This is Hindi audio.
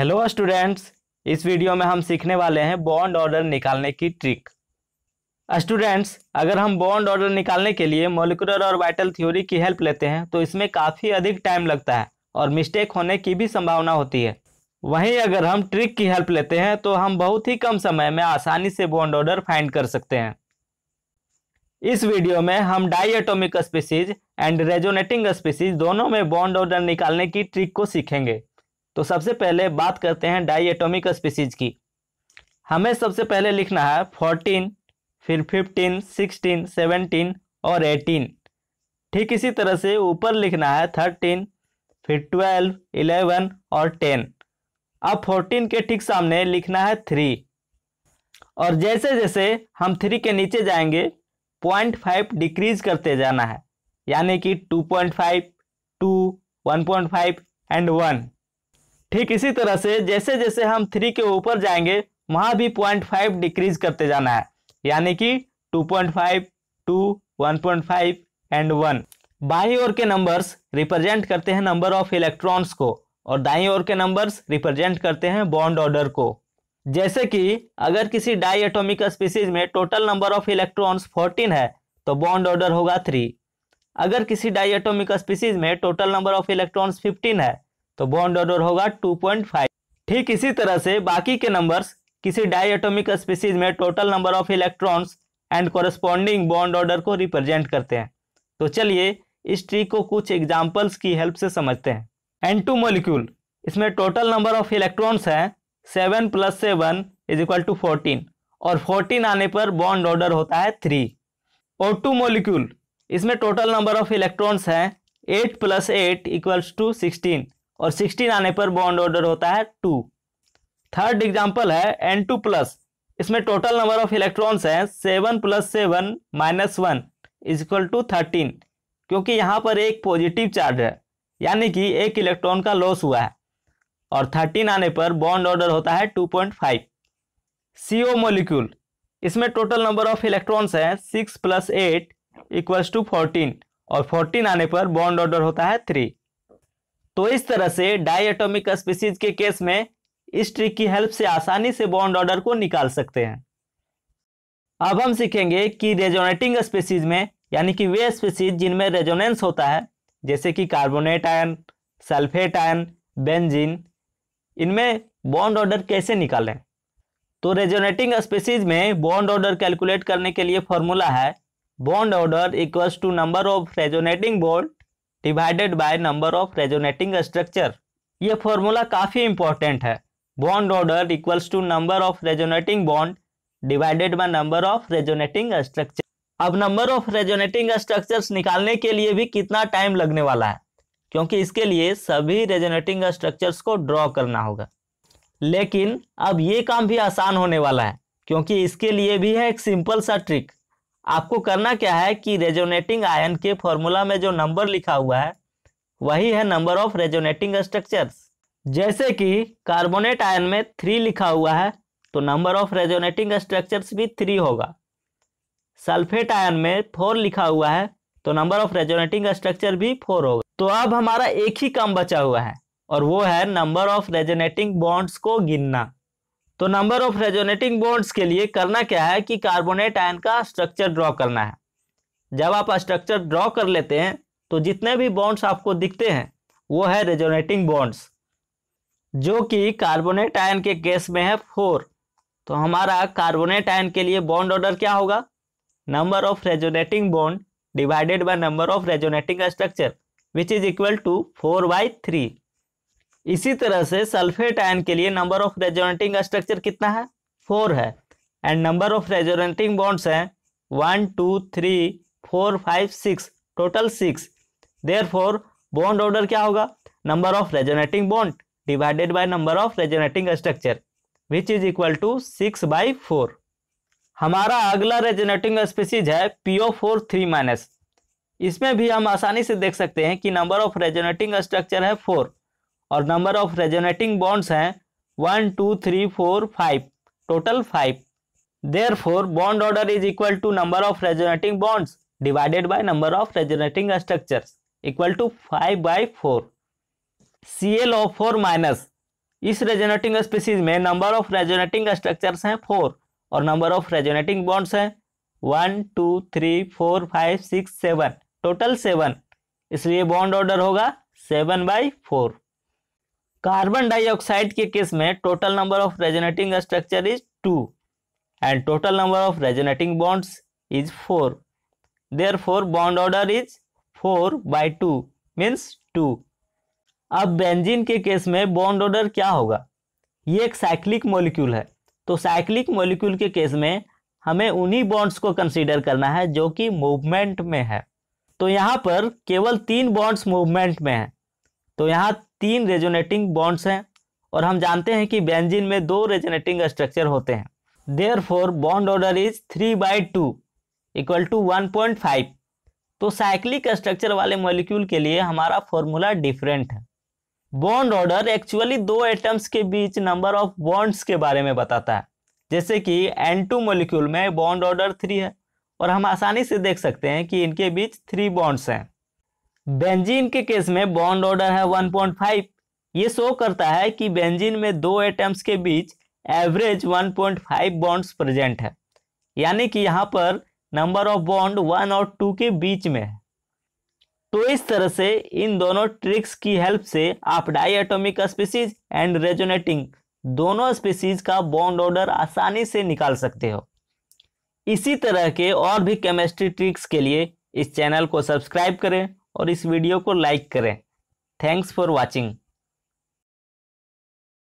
हेलो स्टूडेंट्स इस वीडियो में हम सीखने वाले हैं बॉन्ड ऑर्डर निकालने की ट्रिक स्टूडेंट्स uh, अगर हम बॉन्ड ऑर्डर निकालने के लिए मोलिकुलर और वाइटल थ्योरी की हेल्प लेते हैं तो इसमें काफ़ी अधिक टाइम लगता है और मिस्टेक होने की भी संभावना होती है वहीं अगर हम ट्रिक की हेल्प लेते हैं तो हम बहुत ही कम समय में आसानी से बॉन्ड ऑर्डर फाइंड कर सकते हैं इस वीडियो में हम diatomic species and resonating species दोनों में बॉन्ड ऑर्डर निकालने की ट्रिक को सीखेंगे तो सबसे पहले बात करते हैं डाई स्पीसीज की हमें सबसे पहले लिखना है फोर्टीन फिर फिफ्टीन सिक्सटीन सेवनटीन और एटीन ठीक इसी तरह से ऊपर लिखना है थर्टीन फिर ट्वेल्व इलेवन और टेन अब फोर्टीन के ठीक सामने लिखना है थ्री और जैसे जैसे हम थ्री के नीचे जाएंगे पॉइंट फाइव डिक्रीज करते जाना है यानी कि two point five two one point five and one ठीक इसी तरह से जैसे जैसे हम थ्री के ऊपर जाएंगे वहां भी पॉइंट फाइव डिक्रीज करते जाना है यानी कि two point five two one point five and one बाई ओर के नंबर्स रिप्रेजेंट करते हैं नंबर ऑफ इलेक्ट्रॉन्स को और दाई ओर के नंबर्स रिप्रेजेंट करते हैं बॉन्ड ऑर्डर को जैसे कि अगर किसी डाई एटोमिक स्पीसीज में total number of electrons fourteen है तो बॉन्ड ऑर्डर होगा थ्री अगर किसी डाई एटोमिक स्पीसीज में टोटल नंबर ऑफ इलेक्ट्रॉन्स 15 है तो बॉन्ड ऑर्डर होगा 2.5 ठीक इसी तरह से बाकी के नंबर्स किसी डायटोमिक स्पीसीज में total number of electrons and corresponding bond order को रिप्रेजेंट करते हैं तो चलिए इस ट्री को कुछ एग्जाम्पल्स की हेल्प से समझते हैं एन टू मोलिक्यूल इसमें टोटल नंबर ऑफ इलेक्ट्रॉन्स हैं seven plus seven is equal to fourteen और फोर्टीन आने पर बॉन्ड ऑर्डर होता है थ्री ओ टू मोलिक्यूल इसमें टोटल नंबर ऑफ इलेक्ट्रॉन्स हैं eight plus eight equals to sixteen और सिक्सटीन आने पर बॉन्ड ऑर्डर होता है टू थर्ड एग्जाम्पल है एन टू प्लस इसमें टोटल नंबर ऑफ इलेक्ट्रॉन्स हैं seven plus seven minus one is equal to thirteen क्योंकि यहाँ पर एक पॉजिटिव चार्ज है यानी कि एक इलेक्ट्रॉन का लॉस हुआ है और थर्टीन आने पर बॉन्ड ऑर्डर होता है two point five C O molecule इसमें टोटल नंबर ऑफ इलेक्ट्रॉन्स हैं six plus eight equals to fourteen और फोर्टीन आने पर बॉन्ड ऑर्डर होता है थ्री तो इस तरह से डायटोमिक स्पीसीज के केस में इस ट्रिक की हेल्प से आसानी से बॉन्ड ऑर्डर को निकाल सकते हैं अब हम सीखेंगे कि रेजोनेटिंग स्पीसीज में यानी कि वे स्पीसीज जिनमें रेजोनेंस होता है जैसे कि carbonate ion sulphate ion benzene इनमें बॉन्ड ऑर्डर कैसे निकालें तो रेजोनेटिंग स्पीसीज में बॉन्ड ऑर्डर कैलकुलेट करने के लिए फॉर्मूला है bond order equals to number of resonating bond divided by number of resonating structure ये फॉर्मूला काफ़ी इंपॉर्टेंट है bond order equals to number of resonating bond divided by number of resonating structure अब नंबर ऑफ रेजोनेटिंग स्ट्रक्चर्स निकालने के लिए भी कितना टाइम लगने वाला है क्योंकि इसके लिए सभी रेजोनेटिंग स्ट्रक्चर्स को ड्रॉ करना होगा लेकिन अब ये काम भी आसान होने वाला है क्योंकि इसके लिए भी है एक सिंपल सा ट्रिक आपको करना क्या है कि रेजोनेटिंग आयन के फॉर्मूला में जो नंबर लिखा हुआ है वही है नंबर ऑफ रेजोनेटिंग स्ट्रक्चर्स जैसे कि कार्बोनेट आयन में थ्री लिखा हुआ है तो नंबर ऑफ रेजोनेटिंग स्ट्रक्चर्स भी थ्री होगा सल्फेट आयन में फोर लिखा हुआ है तो नंबर ऑफ रेजोनेटिंग स्ट्रक्चर भी फोर होगा तो अब हमारा एक ही काम बचा हुआ है और वो है नंबर ऑफ रेजोनेटिंग बॉन्ड्स को गिनना तो नंबर ऑफ रेजोनेटिंग बॉन्ड्स के लिए करना क्या है कि कार्बोनेट आयन का स्ट्रक्चर ड्रॉ करना है जब आप स्ट्रक्चर ड्रॉ कर लेते हैं तो जितने भी बॉन्ड्स आपको दिखते हैं वो है रेजोनेटिंग बॉन्ड्स जो कि कार्बोनेट आयन के केस में है फोर तो हमारा कार्बोनेट आयन के लिए बॉन्ड ऑर्डर क्या होगा number of resonating bond divided by number of resonating structure which is equal to four by three इसी तरह से सल्फेट आयन के लिए नंबर ऑफ रेजोनेटिंग स्ट्रक्चर कितना है फोर है and number of resonating bonds हैं one two three four five six total six therefore bond order क्या होगा number of resonating bond divided by number of resonating structure which is equal to six by four हमारा अगला रेजोनेटिंग स्पीसीज है पीओ फोर थ्री माइनस इसमें भी हम आसानी से देख सकते हैं कि नंबर ऑफ रेजोनेटिंग स्ट्रक्चर है फोर और नंबर ऑफ रेजोनेटिंग बॉन्ड्स हैं one two three four five total five therefore bond order is equal to number of resonating bonds divided by number of resonating structure equal to five by four C L O four minus इस रेजोनेटिंग स्पीसीज में नंबर ऑफ रेजोनेटिंग स्ट्रक्चर हैं फोर और नंबर ऑफ रेजोनेटिंग बॉन्ड्स हैं one two three four five six seven total seven इसलिए बॉन्ड ऑर्डर होगा seven by four carbon dioxide के केस में total number of resonating structure is two and total number of resonating bonds is four therefore bond order is four by two means two अब बेंजीन के केस में बॉन्ड ऑर्डर क्या होगा ये एक साइक्लिक मॉलिक्यूल है तो साइक्लिक मॉलिक्यूल के केस में हमें उन्हीं बॉन्ड्स को कंसीडर करना है जो कि मूवमेंट में है तो यहाँ पर केवल तीन बॉन्ड्स मूवमेंट में हैं तो यहाँ तीन रेजोनेटिंग बॉन्ड्स हैं और हम जानते हैं कि बेंजीन में दो रेजोनेटिंग स्ट्रक्चर होते हैं therefore bond order is three by two equal to one point five तो साइक्लिक स्ट्रक्चर वाले मॉलिक्यूल के लिए हमारा फॉर्मूला डिफरेंट है बॉन्ड ऑर्डर एक्चुअली दो एटम्स के बीच नंबर ऑफ बॉन्ड्स के बारे में बताता है जैसे कि एन टू मोलिक्यूल में बॉन्ड ऑर्डर थ्री है और हम आसानी से देख सकते हैं कि इनके बीच थ्री बॉन्ड्स हैं बेंजीन के केस में बॉन्ड ऑर्डर है 1.5 ये शो करता है कि बेंजीन में दो एटम्स के बीच एवरेज 1.5 बॉन्ड्स प्रेजेंट है यानी कि यहाँ पर नंबर ऑफ बॉन्ड वन और टू के बीच में है तो इस तरह से इन दोनों ट्रिक्स की हेल्प से आप diatomic species and resonating दोनों स्पीसीज का बॉन्ड ऑर्डर आसानी से निकाल सकते हो इसी तरह के और भी केमिस्ट्री ट्रिक्स के लिए इस चैनल को सब्सक्राइब करें और इस वीडियो को लाइक करें थैंक्स फॉर वॉचिंग